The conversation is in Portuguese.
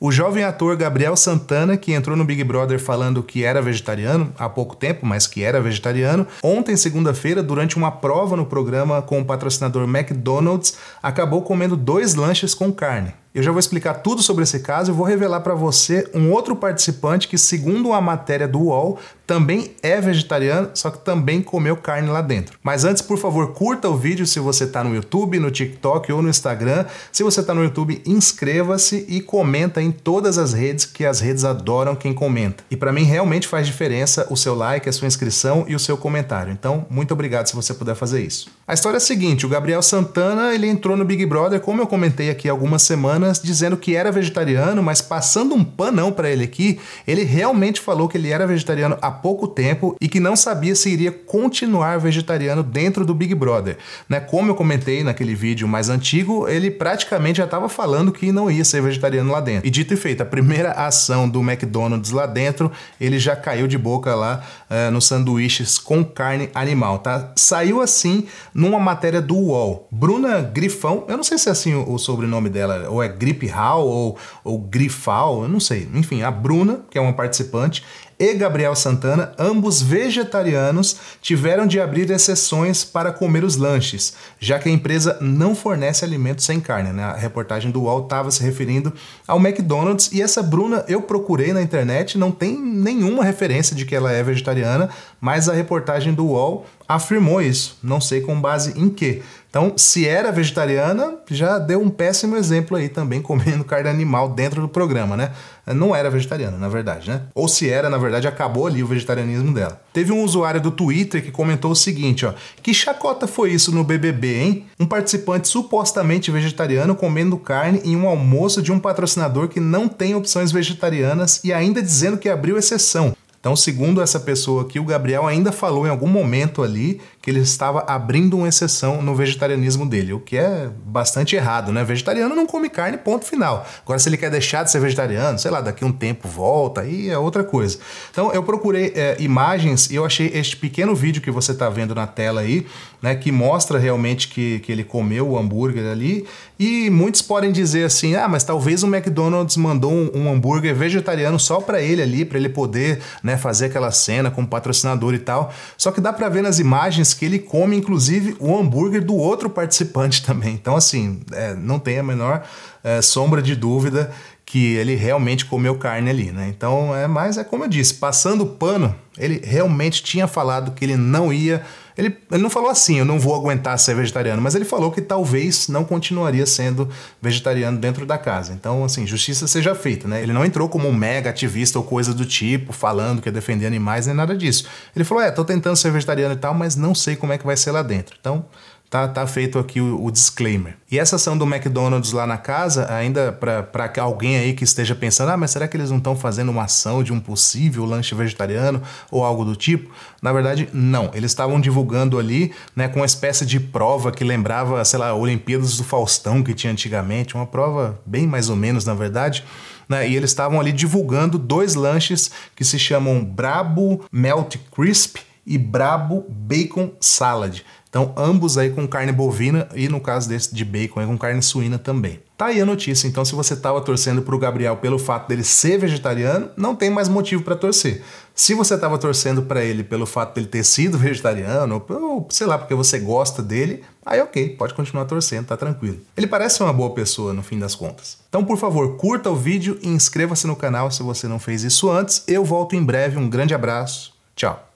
O jovem ator Gabriel Santana, que entrou no Big Brother falando que era vegetariano há pouco tempo, mas que era vegetariano, ontem, segunda-feira, durante uma prova no programa com o patrocinador McDonald's, acabou comendo dois lanches com carne. Eu já vou explicar tudo sobre esse caso e vou revelar para você um outro participante que, segundo a matéria do UOL, também é vegetariano, só que também comeu carne lá dentro. Mas antes, por favor, curta o vídeo se você está no YouTube, no TikTok ou no Instagram. Se você está no YouTube, inscreva-se e comenta em todas as redes, que as redes adoram quem comenta. E para mim realmente faz diferença o seu like, a sua inscrição e o seu comentário. Então, muito obrigado se você puder fazer isso. A história é a seguinte, o Gabriel Santana, ele entrou no Big Brother, como eu comentei aqui algumas semanas semanas dizendo que era vegetariano, mas passando um panão para ele aqui, ele realmente falou que ele era vegetariano há pouco tempo e que não sabia se iria continuar vegetariano dentro do Big Brother. Né? Como eu comentei naquele vídeo mais antigo, ele praticamente já estava falando que não ia ser vegetariano lá dentro. E dito e feito, a primeira ação do McDonald's lá dentro, ele já caiu de boca lá uh, nos sanduíches com carne animal, tá? Saiu assim numa matéria do UOL. Bruna Grifão, eu não sei se é assim o sobrenome dela, ou é Grip Hall ou, ou Grifal, eu não sei. Enfim, a Bruna, que é uma participante, e Gabriel Santana, ambos vegetarianos, tiveram de abrir exceções para comer os lanches, já que a empresa não fornece alimentos sem carne. Né? A reportagem do UOL estava se referindo ao McDonald's e essa Bruna eu procurei na internet, não tem nenhuma referência de que ela é vegetariana, mas a reportagem do UOL afirmou isso, não sei com base em quê. Então, se era vegetariana, já deu um péssimo exemplo aí também comendo carne animal dentro do programa, né? Não era vegetariana, na verdade, né? Ou se era, na verdade, acabou ali o vegetarianismo dela. Teve um usuário do Twitter que comentou o seguinte, ó: "Que chacota foi isso no BBB, hein? Um participante supostamente vegetariano comendo carne em um almoço de um patrocinador que não tem opções vegetarianas e ainda dizendo que abriu exceção. Então, segundo essa pessoa aqui, o Gabriel ainda falou em algum momento ali que ele estava abrindo uma exceção no vegetarianismo dele, o que é bastante errado, né? Vegetariano não come carne, ponto final. Agora, se ele quer deixar de ser vegetariano, sei lá, daqui um tempo volta, aí é outra coisa. Então, eu procurei é, imagens e eu achei este pequeno vídeo que você está vendo na tela aí, né, que mostra realmente que, que ele comeu o hambúrguer ali. E muitos podem dizer assim: ah, mas talvez o McDonald's mandou um, um hambúrguer vegetariano só para ele ali, para ele poder né, fazer aquela cena com patrocinador e tal. Só que dá para ver nas imagens que ele come, inclusive, o hambúrguer do outro participante também. Então, assim, é, não tem a menor é, sombra de dúvida que ele realmente comeu carne ali, né? Então, é, mais é como eu disse, passando o pano, ele realmente tinha falado que ele não ia. Ele, ele não falou assim, eu não vou aguentar ser vegetariano, mas ele falou que talvez não continuaria sendo vegetariano dentro da casa. Então, assim, justiça seja feita, né? Ele não entrou como um mega ativista ou coisa do tipo, falando que ia defender animais nem nada disso. Ele falou: é, tô tentando ser vegetariano e tal, mas não sei como é que vai ser lá dentro. Então, Tá, tá feito aqui o, o disclaimer. E essa ação do McDonald's lá na casa, ainda para alguém aí que esteja pensando, ah, mas será que eles não estão fazendo uma ação de um possível lanche vegetariano ou algo do tipo? Na verdade, não. Eles estavam divulgando ali, né, com uma espécie de prova que lembrava, sei lá, Olimpíadas do Faustão que tinha antigamente, uma prova bem mais ou menos, na verdade. Né, e eles estavam ali divulgando dois lanches que se chamam Brabo Melt Crisp e Brabo Bacon Salad. Então, ambos aí com carne bovina e, no caso desse de bacon, aí com carne suína também. Tá aí a notícia. Então, se você estava torcendo para o Gabriel pelo fato dele ser vegetariano, não tem mais motivo para torcer. Se você estava torcendo para ele pelo fato dele ter sido vegetariano, ou sei lá, porque você gosta dele, aí ok, pode continuar torcendo, tá tranquilo. Ele parece uma boa pessoa no fim das contas. Então, por favor, curta o vídeo e inscreva-se no canal se você não fez isso antes. Eu volto em breve. Um grande abraço. Tchau.